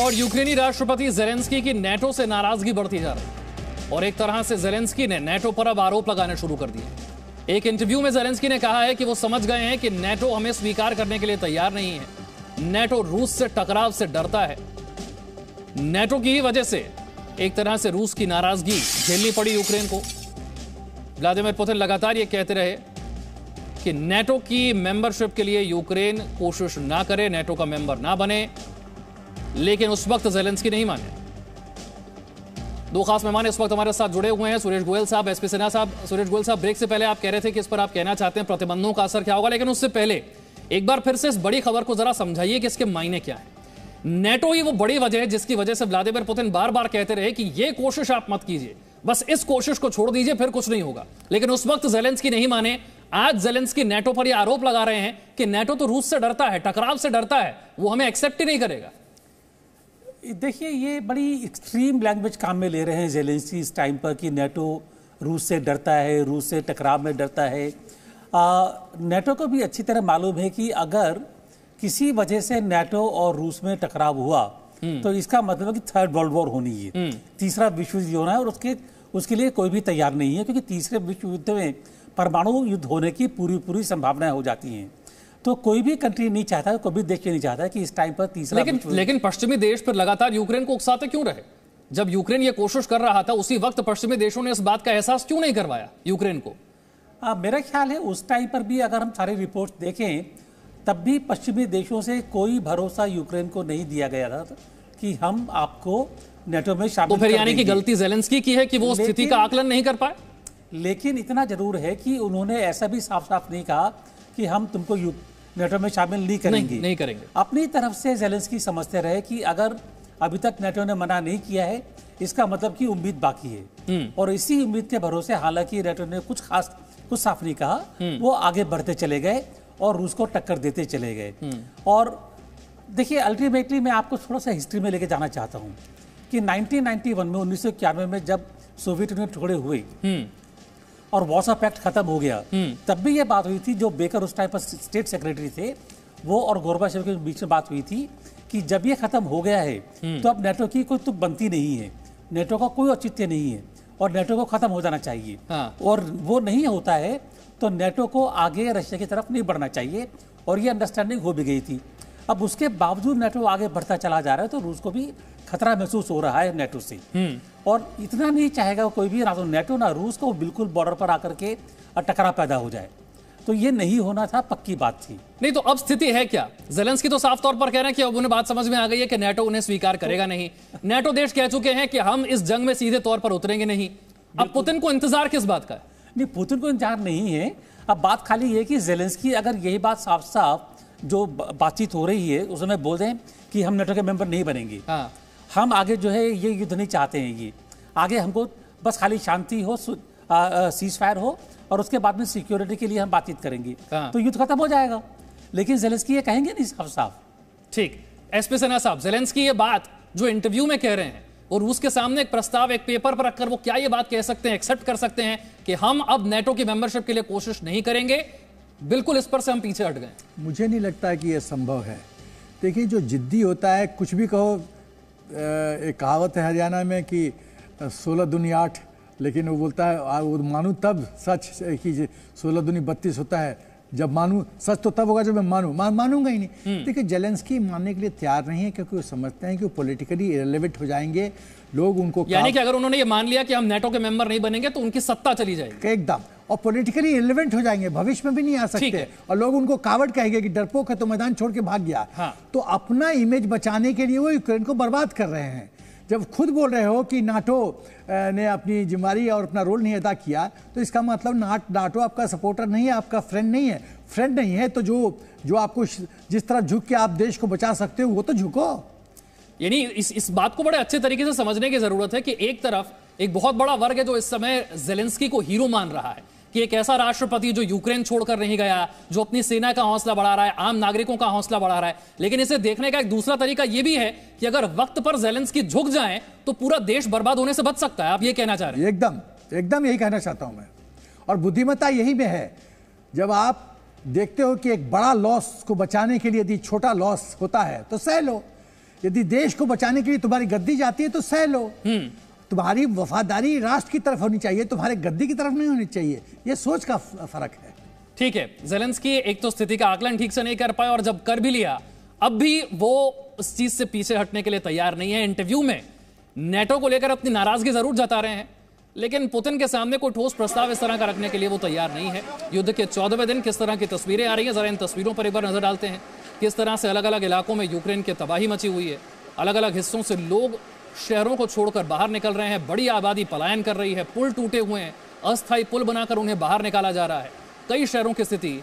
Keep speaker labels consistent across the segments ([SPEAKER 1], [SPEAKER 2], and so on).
[SPEAKER 1] और यूक्रेनी राष्ट्रपति जेलेंस्की की नेटो से नाराजगी बढ़ती जा रही और एक तरह से जेलेंस्की ने नेटो पर अब आरोप लगाने शुरू कर दिए एक इंटरव्यू में जेलेंस्की ने कहा है कि वो समझ गए हैं कि नेटो हमें स्वीकार करने के लिए तैयार नहीं है नेटो रूस से टकराव से डरता है नेटो की ही वजह से एक तरह से रूस की नाराजगी झेलनी पड़ी यूक्रेन को व्लादिमिर पुतिन लगातार ये कहते रहे कि नेटो की मेंबरशिप के लिए यूक्रेन कोशिश ना करे नेटो का मेंबर ना बने लेकिन उस वक्त जेलेंसकी नहीं माने दो खास मेहमान इस वक्त हमारे साथ जुड़े हुए हैं सुरेश गोयल साहब एसपी सिन्हा साहब सुरेश गोयल साहब ब्रेक से पहले आप कह रहे थे कि इस पर आप कहना चाहते हैं प्रतिबंधों का असर क्या होगा लेकिन उससे पहले एक बार फिर से इस बड़ी खबर को जरा समझाइए कि इसके मायने क्या है नेटो ही वो बड़ी वजह है जिसकी वजह से व्लादिमिर पुतिन बार बार कहते रहे कि ये कोशिश आप मत कीजिए बस इस कोशिश को छोड़ दीजिए फिर कुछ नहीं होगा लेकिन उस वक्त जेलेंसकी नहीं माने आज जेलेंसकी नेटो पर ये आरोप लगा रहे हैं कि नेटो तो रूस से डरता है टकराव से डरता है वो हमें एक्सेप्ट ही नहीं करेगा
[SPEAKER 2] देखिए ये बड़ी एक्सट्रीम लैंग्वेज काम में ले रहे हैं जेलेंसी इस टाइम पर कि नेटो रूस से डरता है रूस से टकराव में डरता है नेटो को भी अच्छी तरह मालूम है कि अगर किसी वजह से नेटो और रूस में टकराव हुआ हम्म। तो इसका मतलब कि थर्ड वर्ल्ड वॉर होनी है हम्म। तीसरा विश्व युद्ध होना है और उसके उसके लिए कोई भी तैयार नहीं है क्योंकि तीसरे विश्व युद्ध में परमाणु युद्ध होने की पूरी पूरी संभावनाएं हो जाती हैं तो कोई भी कंट्री नहीं चाहता कोई भी देश नहीं चाहता कि इस टाइम पर तीसरा लेकिन
[SPEAKER 1] लेकिन पश्चिमी देश पर लगातार यूक्रेन को उकसाते क्यों रहे जब यूक्रेन ये कोशिश कर रहा था उसी वक्त पश्चिमी देशों ने इस बात का एहसास क्यों नहीं करवाया यूक्रेन को
[SPEAKER 2] आ, मेरा ख्याल है उस टाइम पर भी अगर हम सारे रिपोर्ट देखें तब भी पश्चिमी देशों से कोई भरोसा यूक्रेन को नहीं दिया गया था कि हम आपको नेटो में शामिल तो फिर यानी कि गलती
[SPEAKER 1] जेलेंस्की की है कि वो स्थिति का
[SPEAKER 2] आकलन नहीं कर पाए लेकिन इतना जरूर है कि उन्होंने ऐसा भी साफ साफ नहीं कहा कि हम तुमको नेटो में शामिल नहीं करेंगे नहीं, नहीं करेंगे अपनी तरफ से जेलेंसकी समझते रहे कि अगर अभी तक नेटो ने मना नहीं किया है इसका मतलब कि उम्मीद बाकी है हम्म। और इसी उम्मीद के भरोसे हालांकि नेटो ने कुछ खास कुछ साफ नहीं कहा हम्म। वो आगे बढ़ते चले गए और रूस को टक्कर देते चले गए हम्म। और देखिए अल्टीमेटली मैं आपको थोड़ा सा हिस्ट्री में लेके जाना चाहता हूँ कि 1991 में उन्नीस में जब सोवियत यूनियन टुकड़े हुए और वॉसअप एक्ट खत्म हो गया हम्म। तब भी ये बात हुई थी जो बेकर उस टाइम पर स्टेट सेक्रेटरी थे वो और गोरबाशेव के बीच में बात हुई थी कि जब ये खत्म हो गया है हम्म। तो अब नेटवर्क की कोई तुक तो बनती नहीं है नेटवर्क का कोई औचित्य नहीं है और नेटवर्क को खत्म हो जाना चाहिए हाँ। और वो नहीं होता है तो नेटो को आगे रशिया की तरफ नहीं बढ़ना चाहिए और ये अंडरस्टैंडिंग हो भी गई थी अब उसके बावजूद नेटो आगे बढ़ता चला जा रहा है तो रूस को भी खतरा महसूस हो रहा है नेटो से हम्म। और इतना नहीं चाहेगा कोई भी ना तो नेटो ना रूस को बिल्कुल बॉर्डर पर आकर के टकरा पैदा हो जाए तो ये नहीं होना था पक्की बात थी
[SPEAKER 1] नहीं तो अब स्थिति है क्या जेलेंस की तो साफ तौर पर कह रहे हैं कि अब उन्हें बात समझ में आ गई है कि नेटो उन्हें स्वीकार करेगा नहीं नेटो देश कह चुके हैं कि हम इस जंग में सीधे तौर पर उतरेंगे नहीं अब पुतिन को इंतजार किस बात का है नहीं पुतिन को इंतजार नहीं है अब बात खाली ये कि
[SPEAKER 2] जेलेंस्की अगर यही बात साफ साफ जो बातचीत हो रही है उसमें बोल बोल दें कि हम नेटो के मेंबर नहीं बनेंगे हाँ। हम आगे जो है ये युद्ध नहीं चाहते हैं ये आगे हमको बस खाली शांति हो सीज फायर हो और उसके बाद में सिक्योरिटी के लिए हम बातचीत करेंगे हाँ। तो युद्ध खत्म हो जाएगा लेकिन
[SPEAKER 1] जेलेंसकी ये कहेंगे नहीं साफ साफ ठीक एस पी सिन्हा साहब जेलेंसकी ये बात जो इंटरव्यू में कह रहे हैं और उसके सामने एक प्रस्ताव एक पेपर पर रखकर वो क्या ये बात कह सकते हैं एक्सेप्ट कर सकते हैं कि हम अब नेटो की मेंबरशिप के लिए कोशिश नहीं करेंगे बिल्कुल इस पर से हम पीछे हट गए
[SPEAKER 3] मुझे नहीं लगता कि यह संभव है देखिए जो जिद्दी होता है कुछ भी कहो एक कहावत है हरियाणा में कि सोलह दुनिया आठ लेकिन वो बोलता है वो मानू तब सच कि सोलह दुनिया बत्तीस होता है जब मानू सच तो तब होगा जब मैं मानू मा, मानूंगा ही नहीं हम्म। देखिए जेलेंस्की मानने के लिए तैयार नहीं है क्योंकि वो समझते हैं कि वो पोलिटिकली इरेलीवेंट हो जाएंगे लोग उनको यानी कि अगर उन्होंने
[SPEAKER 1] ये मान लिया कि हम नेटो के मेंबर नहीं बनेंगे तो उनकी सत्ता चली जाएगी
[SPEAKER 3] एकदम और पॉलिटिकली रिलेवेंट हो जाएंगे भविष्य में भी नहीं आ सकते और लोग उनको कावड़ कहेंगे कि डरपोक है तो मैदान छोड़ के भाग गया हाँ। तो अपना इमेज बचाने के लिए वो यूक्रेन को बर्बाद कर रहे हैं जब खुद बोल रहे हो कि नाटो ने अपनी जिम्मेवारी और अपना रोल नहीं अदा किया तो इसका मतलब नाट नाटो आपका सपोर्टर नहीं है आपका फ्रेंड नहीं है फ्रेंड नहीं है तो जो जो आपको जिस तरह झुक के आप देश को बचा सकते हो वो तो झुको
[SPEAKER 1] यानी इस इस बात को बड़े अच्छे तरीके से समझने की जरूरत है कि एक तरफ एक बहुत बड़ा वर्ग है जो इस समय जेलेंस्की को हीरो मान रहा है कि एक ऐसा राष्ट्रपति जो यूक्रेन छोड़कर नहीं गया जो अपनी सेना का हौसला बढ़ा रहा है आम नागरिकों का हौसला बढ़ा रहा है लेकिन इसे देखने का एक दूसरा तरीका यह भी है कि अगर वक्त पर जेलेंस की झुक जाए तो पूरा देश बर्बाद होने से बच सकता है आप ये कहना चाह रहे हैं एकदम
[SPEAKER 3] एकदम यही कहना चाहता हूं मैं और बुद्धिमत्ता यही में है जब आप देखते हो कि एक बड़ा लॉस को बचाने के लिए यदि छोटा लॉस होता है तो सह लो यदि देश को बचाने के लिए तुम्हारी गद्दी जाती है तो सह लो हम्म। तुम्हारी वफादारी राष्ट्र की तरफ होनी चाहिए तुम्हारे गद्दी की तरफ नहीं होनी चाहिए ये सोच का फर्क है
[SPEAKER 1] ठीक है जेलेंस्की एक तो स्थिति का आकलन ठीक से नहीं कर पाए और जब कर भी लिया अब भी वो उस चीज से पीछे हटने के लिए तैयार नहीं है इंटरव्यू में नेटो को लेकर अपनी नाराजगी जरूर जता रहे हैं लेकिन पुतिन के सामने कोई ठोस प्रस्ताव इस तरह का रखने के लिए वो तैयार नहीं है युद्ध के चौदहवें दिन किस तरह की तस्वीरें आ रही हैं जरा इन तस्वीरों पर एक बार नजर डालते हैं किस तरह से अलग अलग इलाकों में यूक्रेन की तबाही मची हुई है अलग अलग हिस्सों से लोग शहरों को छोड़कर बाहर निकल रहे हैं बड़ी आबादी पलायन कर रही है पुल टूटे हुए हैं अस्थायी पुल बनाकर उन्हें बाहर निकाला जा रहा है कई शहरों की स्थिति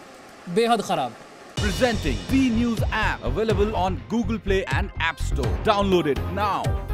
[SPEAKER 1] बेहद खराब
[SPEAKER 3] presenting Presenting B News app available on Google Play and App Store.